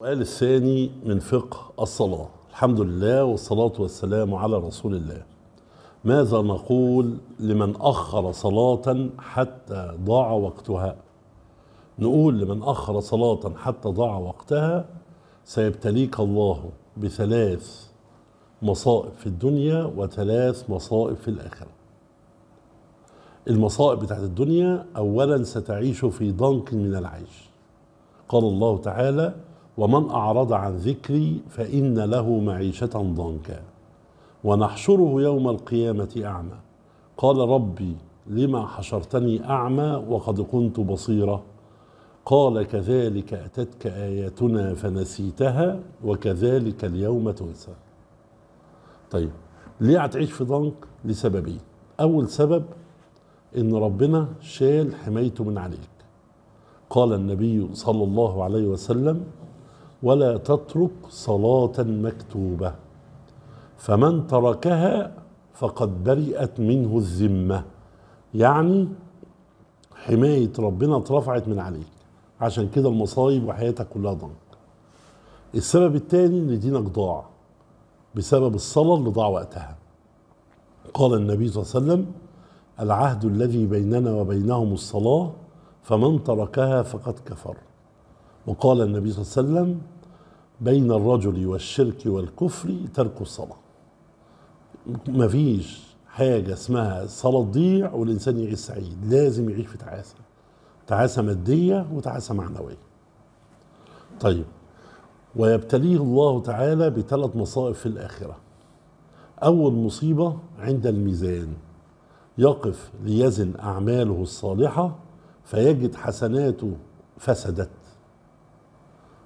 السؤال الثاني من فقه الصلاة الحمد لله والصلاة والسلام على رسول الله ماذا نقول لمن أخر صلاة حتى ضاع وقتها نقول لمن أخر صلاة حتى ضاع وقتها سيبتليك الله بثلاث مصائب في الدنيا وثلاث مصائب في الآخرة المصائب بتاعت الدنيا أولا ستعيش في ضنك من العيش قال الله تعالى ومن أعرض عن ذكري فإن له معيشة ضنكا ونحشره يوم القيامة أعمى قال ربي لما حشرتني أعمى وقد كنت بصيرا قال كذلك أتتك آياتنا فنسيتها وكذلك اليوم تنسى طيب ليه هتعيش في ضنك لسببين أول سبب إن ربنا شال حمايته من عليك قال النبي صلى الله عليه وسلم ولا تترك صلاة مكتوبة فمن تركها فقد برئت منه الذمة يعني حماية ربنا اترفعت من عليك عشان كده المصايب وحياتك كلها ضنك السبب الثاني ان دينك ضاع بسبب الصلاة اللي ضاع وقتها قال النبي صلى الله عليه وسلم العهد الذي بيننا وبينهم الصلاة فمن تركها فقد كفر وقال النبي صلى الله عليه وسلم بين الرجل والشرك والكفر ترك الصلاة مفيش حاجة اسمها صلاة تضيع والإنسان يعيش سعيد لازم يعيش في تعاسة تعاسة مادية وتعاسة معنوية طيب ويبتليه الله تعالى بثلاث مصائب في الآخرة أول مصيبة عند الميزان يقف ليزن أعماله الصالحة فيجد حسناته فسدت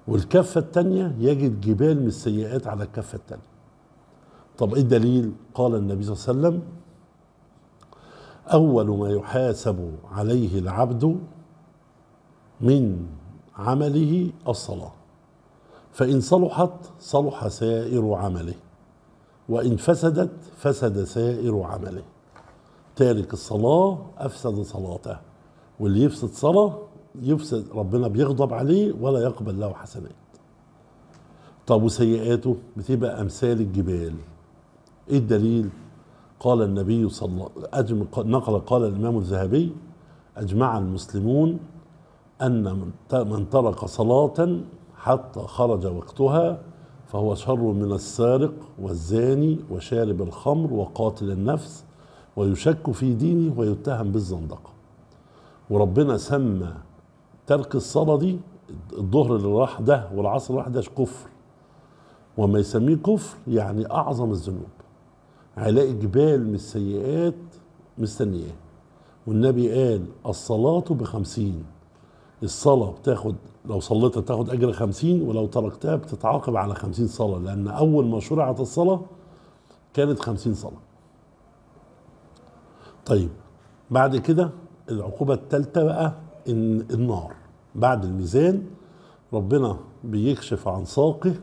والكفة الثانية يجد جبال من السيئات على الكفة الثانية طب ايه الدليل قال النبي صلى الله عليه وسلم أول ما يحاسب عليه العبد من عمله الصلاة فإن صلحت صلح سائر عمله وإن فسدت فسد سائر عمله تارك الصلاة أفسد صلاته واللي يفسد صلاة يفسد ربنا بيغضب عليه ولا يقبل له حسنات طب وسيئاته بتبقى امثال الجبال ايه الدليل قال النبي صلى الله نقل قال الامام الذهبي اجمع المسلمون ان من ترك صلاه حتى خرج وقتها فهو شر من السارق والزاني وشارب الخمر وقاتل النفس ويشك في دينه ويتهم بالزندقه وربنا سمى ترك الصلاة دي الظهر اللي راح ده والعصر اللي راح ده كفر وما يسميه كفر يعني أعظم الذنوب هيلاقي جبال من السيئات مستنياه والنبي قال الصلاة بخمسين الصلاة بتاخد لو صليتها بتاخد أجر خمسين ولو تركتها بتتعاقب على خمسين صلاة لأن أول ما شرعت الصلاة كانت خمسين صلاة طيب بعد كده العقوبة الثالثة بقى إن النار بعد الميزان ربنا بيكشف عن ساقه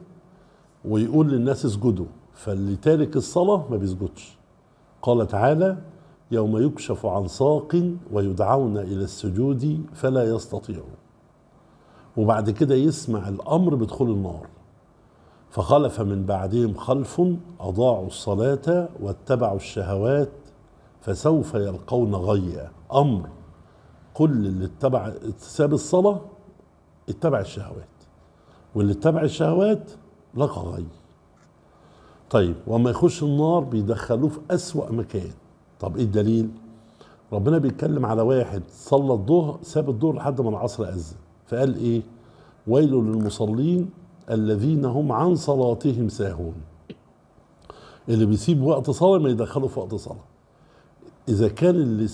ويقول للناس اسجدوا فاللي تارك الصلاة ما بيسجدش قال تعالى يوم يكشف عن ساق ويدعون إلى السجود فلا يستطيعون وبعد كده يسمع الأمر بدخول النار فخلف من بعدهم خلف أضاعوا الصلاة واتبعوا الشهوات فسوف يلقون غيا أمر كل اللي اتبع ساب الصلاة اتبع الشهوات واللي اتبع الشهوات لقى غي طيب وما يخش النار بيدخلوه في أسوأ مكان طب ايه الدليل ربنا بيتكلم على واحد صلى الظهر ساب الظهر لحد ما العصر أذن فقال ايه ويل للمصلين الذين هم عن صلاتهم ساهون اللي بيسيب وقت صلاة ما يدخله في وقت صلاة إذا كان اللي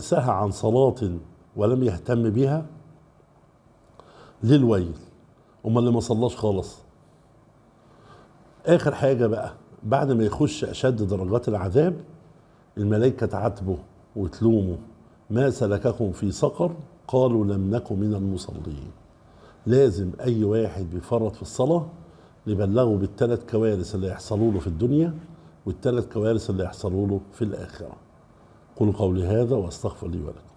سهى عن صلاة ولم يهتم بها للويل وما امال اللي ما صلاش خالص اخر حاجه بقى بعد ما يخش اشد درجات العذاب الملائكه تعاتبه وتلومه ما سلككم في سقر قالوا لم نكن من المصلين لازم اي واحد بيفرط في الصلاه نبلغه بالثلاث كوارث اللي يحصلوا له في الدنيا والثلاث كوارث اللي يحصلوا له في الاخره قولوا قولي هذا واستغفر لي ولك